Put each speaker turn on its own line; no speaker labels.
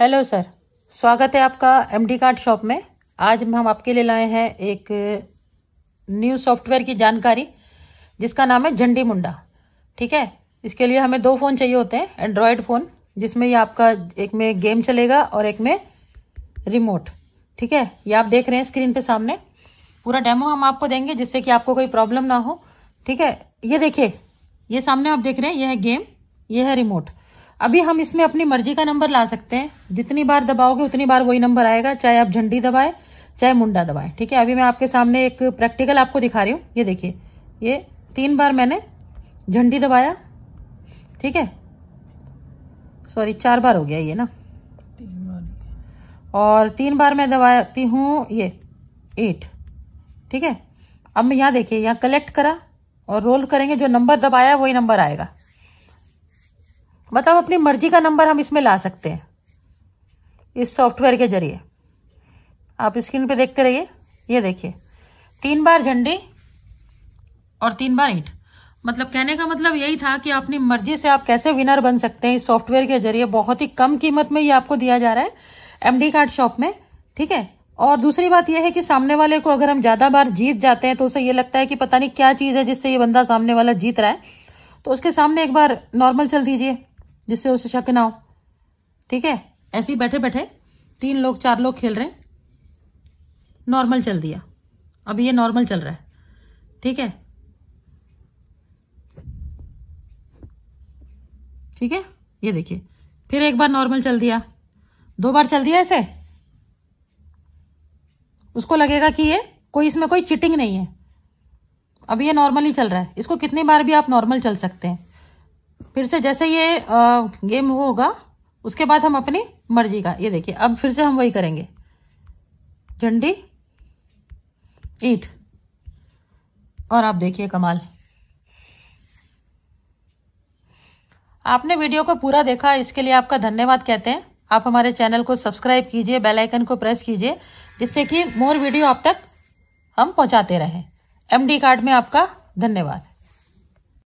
hello sir स्वागत है आपका एम डी कार्ड शॉप में आज हम आपके लिए लाए हैं एक न्यू सॉफ्टवेयर की जानकारी जिसका नाम है झंडी मुंडा ठीक है इसके लिए हमें दो फ़ोन चाहिए होते हैं एंड्रॉयड फ़ोन जिसमें ये आपका एक में गेम चलेगा और एक में रिमोट ठीक है ये आप देख रहे हैं स्क्रीन पे सामने पूरा डेमो हम आपको देंगे जिससे कि आपको कोई प्रॉब्लम ना हो ठीक है ये देखिए ये सामने आप देख रहे हैं यह है गेम ये है रिमोट अभी हम इसमें अपनी मर्जी का नंबर ला सकते हैं जितनी बार दबाओगे उतनी बार वही नंबर आएगा चाहे आप झंडी दबाए चाहे मुंडा दबाए ठीक है अभी मैं आपके सामने एक प्रैक्टिकल आपको दिखा रही हूँ ये देखिए ये तीन बार मैंने झंडी दबाया ठीक है सॉरी चार बार हो गया ये ना और तीन बार मैं दबाती हूँ ये एट ठीक है अब मैं यहाँ देखिए यहाँ कलेक्ट करा और रोल करेंगे जो नंबर दबाया वही नंबर आएगा मतलब अपनी मर्जी का नंबर हम इसमें ला सकते हैं इस सॉफ्टवेयर के जरिए आप स्क्रीन पे देखते रहिए ये देखिए तीन बार झंडी और तीन बार ईट मतलब कहने का मतलब यही था कि अपनी मर्जी से आप कैसे विनर बन सकते हैं इस सॉफ्टवेयर के जरिए बहुत ही कम कीमत में ये आपको दिया जा रहा है एमडी कार्ड शॉप में ठीक है और दूसरी बात यह है कि सामने वाले को अगर हम ज्यादा बार जीत जाते हैं तो उसे ये लगता है कि पता नहीं क्या चीज है जिससे ये बंदा सामने वाला जीत रहा है तो उसके सामने एक बार नॉर्मल चल दीजिए जिससे उसे शक ना हो ठीक है ऐसे ही बैठे बैठे तीन लोग चार लोग खेल रहे हैं नॉर्मल चल दिया अब ये नॉर्मल चल रहा है ठीक है ठीक है ये देखिए फिर एक बार नॉर्मल चल दिया दो बार चल दिया ऐसे उसको लगेगा कि ये कोई इसमें कोई चिटिंग नहीं है अब ये ही चल रहा है इसको कितनी बार भी आप नॉर्मल चल सकते हैं फिर से जैसे ये आ, गेम होगा उसके बाद हम अपनी मर्जी का ये देखिए अब फिर से हम वही करेंगे झंडी ईट और आप देखिए कमाल आपने वीडियो को पूरा देखा इसके लिए आपका धन्यवाद कहते हैं आप हमारे चैनल को सब्सक्राइब कीजिए बेल आइकन को प्रेस कीजिए जिससे कि मोर वीडियो आप तक हम पहुंचाते रहें एमडी कार्ड में आपका धन्यवाद